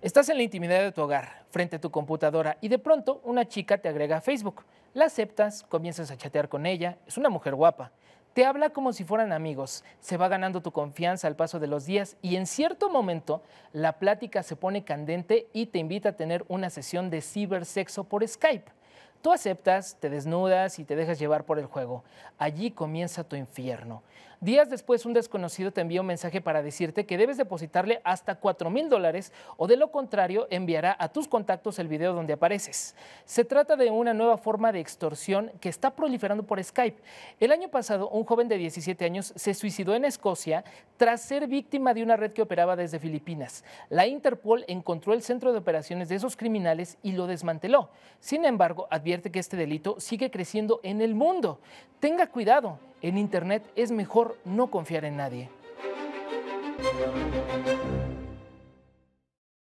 Estás en la intimidad de tu hogar, frente a tu computadora, y de pronto una chica te agrega a Facebook. La aceptas, comienzas a chatear con ella, es una mujer guapa. Te habla como si fueran amigos, se va ganando tu confianza al paso de los días y en cierto momento la plática se pone candente y te invita a tener una sesión de cibersexo por Skype. Tú aceptas, te desnudas y te dejas llevar por el juego. Allí comienza tu infierno. Días después, un desconocido te envía un mensaje para decirte que debes depositarle hasta 4 mil dólares o de lo contrario enviará a tus contactos el video donde apareces. Se trata de una nueva forma de extorsión que está proliferando por Skype. El año pasado, un joven de 17 años se suicidó en Escocia tras ser víctima de una red que operaba desde Filipinas. La Interpol encontró el centro de operaciones de esos criminales y lo desmanteló. Sin embargo, advierte que este delito sigue creciendo en el mundo. Tenga cuidado, en Internet es mejor no confiar en nadie.